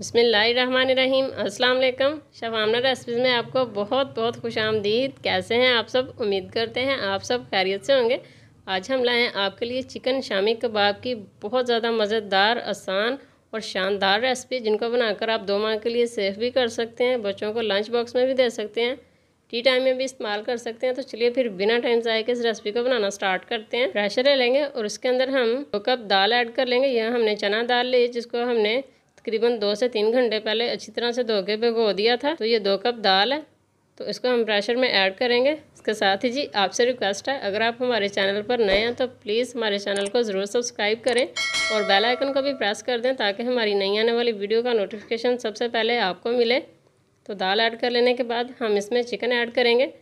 बसमीम अल्लाम शफामना रेसिपीज़ में आपको बहुत बहुत खुश आमदीद कैसे हैं आप सब उम्मीद करते हैं आप सब खैरियत से होंगे आज हम लाए हैं आपके लिए चिकन शामी कबाब की बहुत ज़्यादा मज़ेदार आसान और शानदार रेसिपी जिनको बनाकर आप दो माह के लिए सेफ भी कर सकते हैं बच्चों को लंच बॉक्स में भी दे सकते हैं टी टाइम में भी इस्तेमाल कर सकते हैं तो चलिए फिर बिना टाइम ज़ाय के इस रेसिपी को बनाना स्टार्ट करते हैं प्रेशर ले लेंगे और उसके अंदर हम दो कप दाल ऐड कर लेंगे यह हमने चना दाल ली जिसको हमने तकरीबन दो से तीन घंटे पहले अच्छी तरह से धो के भिगो दिया था तो ये दो कप दाल है तो इसको हम प्रेशर में ऐड करेंगे इसके साथ ही जी आपसे रिक्वेस्ट है अगर आप हमारे चैनल पर नए हैं तो प्लीज़ हमारे चैनल को ज़रूर सब्सक्राइब करें और बेल आइकन को भी प्रेस कर दें ताकि हमारी नई आने वाली वीडियो का नोटिफिकेशन सबसे पहले आपको मिले तो दाल ऐड कर लेने के बाद हम इसमें चिकन ऐड करेंगे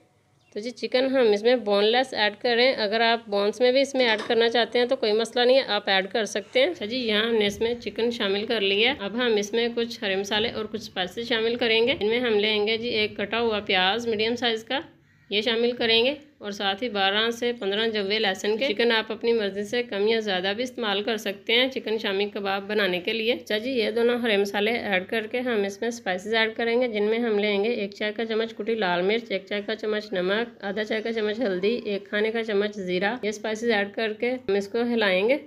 तो जी चिकन हम इसमें बोनलेस ऐड करें अगर आप बोन्स में भी इसमें ऐड करना चाहते हैं तो कोई मसला नहीं है आप ऐड कर सकते हैं अच्छा जी यहाँ हमने इसमें चिकन शामिल कर लिया अब हम इसमें कुछ हरे मसाले और कुछ स्पाइसेस शामिल करेंगे इनमें हम लेंगे जी एक कटा हुआ प्याज मीडियम साइज़ का ये शामिल करेंगे और साथ ही 12 से 15 जवे लहसन के चिकन आप अपनी मर्ज़ी से कम या ज़्यादा भी इस्तेमाल कर सकते हैं चिकन शामी कबाब बनाने के लिए अच्छा जी ये दोनों हरे मसाले ऐड करके हम इसमें स्पाइसेस ऐड करेंगे जिनमें हम लेंगे एक चाय का चम्मच कुटी लाल मिर्च एक चाय का चम्मच नमक आधा चाय का चम्मच हल्दी एक खाने का चम्मच ज़ीरा ये स्पाइसिस ऐड करके हम इसको हिलाएँगे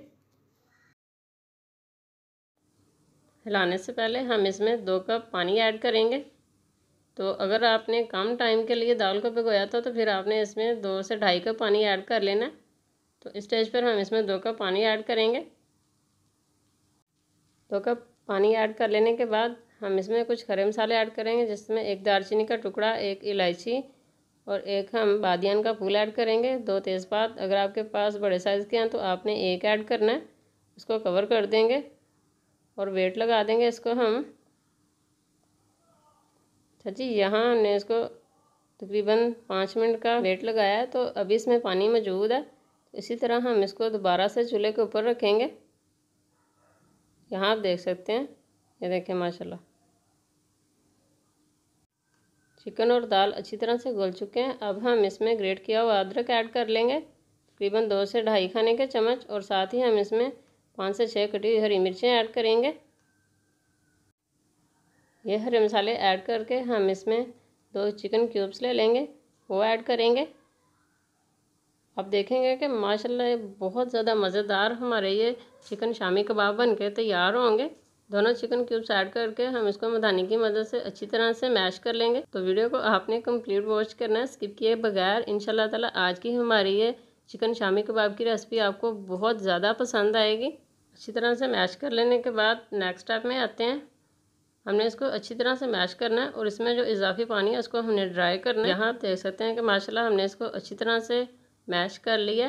हिलाने से पहले हम इसमें दो कप पानी ऐड करेंगे तो अगर आपने कम टाइम के लिए दाल को भिगोया था तो फिर आपने इसमें दो से ढाई कप पानी ऐड कर लेना तो स्टेज पर हम इसमें दो कप पानी ऐड करेंगे दो कप पानी ऐड कर लेने के बाद हम इसमें कुछ खरे मसाले ऐड करेंगे जिसमें एक दालचीनी का टुकड़ा एक इलायची और एक हम बादियान का फूल ऐड करेंगे दो तेज़पात अगर आपके पास बड़े साइज़ के हैं तो आपने एक ऐड करना है उसको कवर कर देंगे और वेट लगा देंगे इसको हम सर जी यहाँ हमने इसको तकरीबन पाँच मिनट का वेट लगाया तो अभी इसमें पानी मौजूद है इसी तरह हम इसको दोबारा से चूल्हे के ऊपर रखेंगे यहाँ आप देख सकते हैं ये देखें माशाल्लाह चिकन और दाल अच्छी तरह से गल चुके हैं अब हम इसमें ग्रेट किया हुआ अदरक ऐड कर लेंगे तकरीबन दो से ढाई खाने के चम्मच और साथ ही हम इसमें पाँच से छः कटी हुई हरी मिर्चें ऐड करेंगे ये हरे मसाले ऐड करके हम इसमें दो चिकन क्यूब्स ले लेंगे वो ऐड करेंगे आप देखेंगे कि माशाल्लाह बहुत ज़्यादा मज़ेदार हमारे ये चिकन शामी कबाब बन के तैयार होंगे दोनों चिकन क्यूब्स ऐड करके हम इसको मधानी की मदद से अच्छी तरह से मैश कर लेंगे तो वीडियो को आपने कंप्लीट वॉच करना है स्किप किए बगैर इन ताला आज की हमारी ये चिकन शामी कबाब की रेसिपी आपको बहुत ज़्यादा पसंद आएगी अच्छी तरह से मैश कर लेने के बाद नेक्स्ट स्टेप में आते हैं हमने इसको अच्छी तरह से मैश करना है और इसमें जो इजाफी पानी है उसको हमने ड्राई करना है यहाँ देख सकते हैं कि माशाल्लाह हमने इसको अच्छी तरह से मैश कर लिया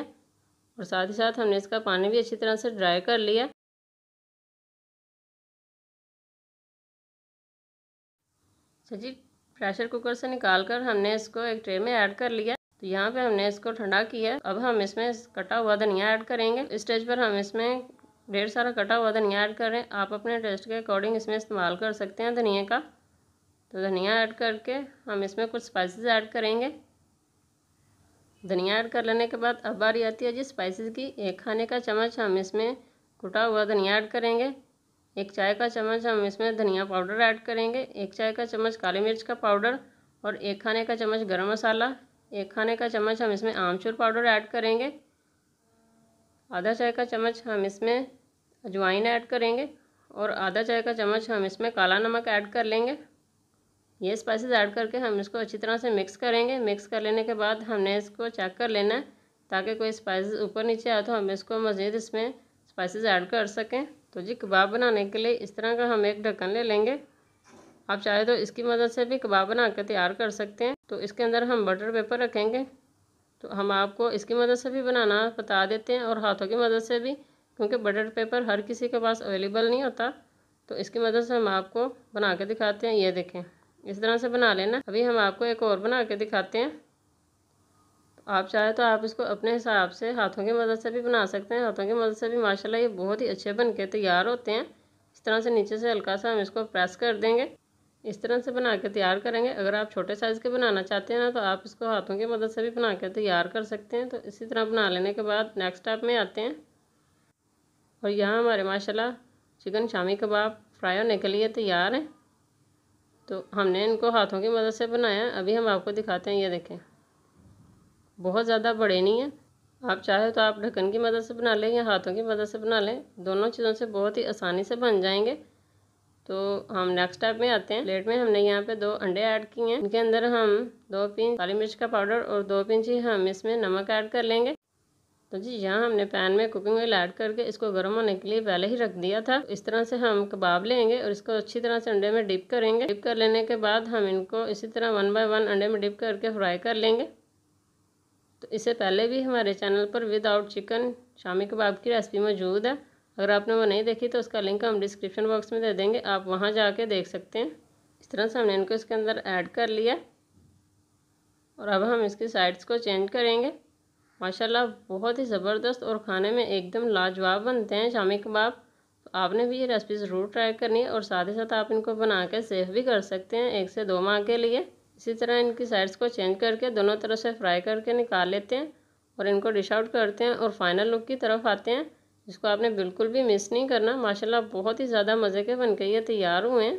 और साथ ही साथ हमने इसका पानी भी अच्छी तरह से ड्राई कर लिया अच्छा जी प्रेशर कुकर से निकाल कर हमने इसको एक ट्रे में ऐड कर लिया तो यहाँ पे हमने इसको ठंडा किया अब हम इसमें कटा हुआ धनिया ऐड करेंगे इस स्टेज पर हम इसमें ढेर सारा कटा हुआ धनिया ऐड कर रहे हैं आप अपने टेस्ट के अकॉर्डिंग इसमें इस्तेमाल कर सकते हैं धनिया का तो धनिया ऐड करके हम इसमें कुछ स्पाइसेस ऐड करेंगे धनिया ऐड कर लेने के बाद अब बारी आती है जी स्पाइसेस की एक खाने का चम्मच हम इसमें कुटा हुआ धनिया ऐड करेंगे एक चाय का चम्मच हम इसमें धनिया पाउडर ऐड करेंगे एक चाय का चम्मच काली मिर्च का पाउडर और एक खाने का चम्मच गर्म मसाला एक खाने का चम्मच हम इसमें आमचूर पाउडर ऐड करेंगे आधा चाय का चम्मच हम इसमें अजवाइन ऐड करेंगे और आधा चाय का चम्मच हम इसमें काला नमक ऐड कर लेंगे ये स्पाइसेस ऐड करके हम इसको अच्छी तरह से मिक्स करेंगे मिक्स कर लेने के बाद हमने इसको चेक कर लेना है ताकि कोई स्पाइसेस ऊपर नीचे आए तो हम इसको मज़ीद इसमें स्पाइसेस ऐड कर सकें तो जी कबाब बनाने के लिए इस तरह का हम एक ढक्कन ले लेंगे आप चाहे तो इसकी मदद से भी कबाब बना कर तैयार कर सकते हैं तो इसके अंदर हम बटर पेपर रखेंगे तो हम आपको इसकी मदद से भी बनाना बता देते हैं और हाथों की मदद से भी क्योंकि बटर पेपर हर किसी के पास अवेलेबल नहीं होता तो इसकी मदद से हम आपको बना के दिखाते हैं ये देखें इस तरह से बना लेना अभी हम आपको एक और बना के दिखाते हैं तो आप चाहे तो आप इसको अपने हिसाब से हाथों की मदद से भी बना सकते हैं हाथों की मदद से भी माशाल्लाह ये बहुत ही अच्छे बन के तैयार होते हैं इस तरह से नीचे से हल्का सा हम इसको प्रेस कर देंगे इस तरह से बना के तैयार करेंगे अगर आप छोटे साइज़ के बनाना चाहते हैं ना तो आप इसको हाथों की मदद से भी बना के तैयार कर सकते हैं तो इसी तरह बना लेने के बाद नेक्स्ट स्टेप में आते हैं और यहाँ हमारे माशाल्लाह चिकन शामी कबाब फ्राई होने के लिए तैयार हैं तो हमने इनको हाथों की मदद से बनाया अभी हम आपको दिखाते हैं ये देखें बहुत ज़्यादा बड़े नहीं हैं आप चाहे तो आप ढक्कन की मदद से बना लें या हाथों की मदद से बना लें दोनों चीज़ों से बहुत ही आसानी से बन जाएंगे तो हम नेक्स्ट स्टेप में आते हैं प्लेट में हमने यहाँ पे दो अंडे ऐड किए हैं इनके अंदर हम दो पिंच काली मिर्च का पाउडर और दो पिंच ही हम इसमें नमक ऐड कर लेंगे तो जी यहाँ हमने पैन में कुकिंग ऑयल ऐड करके इसको गर्म होने के लिए पहले ही रख दिया था इस तरह से हम कबाब लेंगे और इसको अच्छी तरह से अंडे में डिप करेंगे डिप कर लेने के बाद हम इनको इसी तरह वन बाय वन अंडे में डिप करके फ्राई कर लेंगे तो इससे पहले भी हमारे चैनल पर विदाउट चिकन शामी कबाब की रेसिपी मौजूद है अगर आपने वो नहीं देखी तो उसका लिंक हम डिस्क्रिप्शन बॉक्स में दे देंगे आप वहाँ कर देख सकते हैं इस तरह से हमने इनको इसके अंदर ऐड कर लिया और अब हम इसकी साइड्स को चेंज करेंगे माशाल्लाह बहुत ही ज़बरदस्त और खाने में एकदम लाजवाब बनते हैं शामी कबाब तो आपने भी ये रेसिपी ज़रूर ट्राई करनी है और साथ ही साथ आप इनको बना के सेव भी कर सकते हैं एक से दो माह के लिए इसी तरह इनकी साइड्स को चेंज करके दोनों तरफ से फ्राई करके निकाल लेते हैं और इनको डिश आउट करते हैं और फाइनल लुक की तरफ आते हैं जिसको आपने बिल्कुल भी मिस नहीं करना माशाल्लाह बहुत ही ज़्यादा मज़े के बन के ये तैयार हुए हैं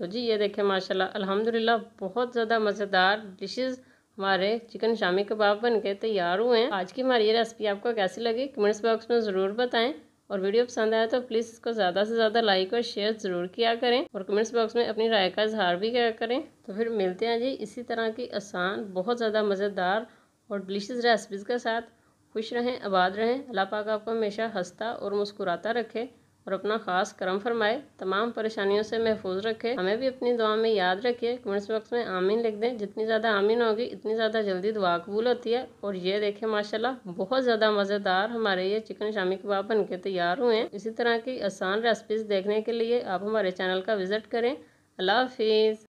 तो जी ये देखें माशाल्लाह अल्हम्दुलिल्लाह बहुत ज़्यादा मज़ेदार डिशेस हमारे चिकन शामी कबाब बन के तैयार हुए हैं आज की हमारी ये रेसिपी आपको कैसी लगी कमेंट्स बॉक्स में ज़रूर बताएँ और वीडियो पसंद आया तो प्लीज़ इसको ज़्यादा से ज़्यादा लाइक और शेयर ज़रूर किया करें और कमेंट्स बॉक्स में अपनी राय का इजहार भी किया करें तो फिर मिलते हैं जी इसी तरह की आसान बहुत ज़्यादा मज़ेदार और डिलीशियस रेसिपीज़ के साथ खुश रहें आबाद रहें अल्लाह पाक आपको हमेशा हंसता और मुस्कुराता रखे और अपना ख़ास करम फरमाए तमाम परेशानियों से महफूज रखे हमें भी अपनी दुआ में याद रखिए कमेंट्स बॉक्स में आमीन लिख दें जितनी ज़्यादा आमीन होगी इतनी ज़्यादा जल्दी दुआ कबूल होती है और ये देखें माशाल्लाह बहुत ज़्यादा मज़ेदार हमारे ये चिकन शामी कबाब बन के तैयार हुए हैं इसी तरह की आसान रेसिपीज़ देखने के लिए आप हमारे चैनल का विज़िट करें अल्लाह हाफिज़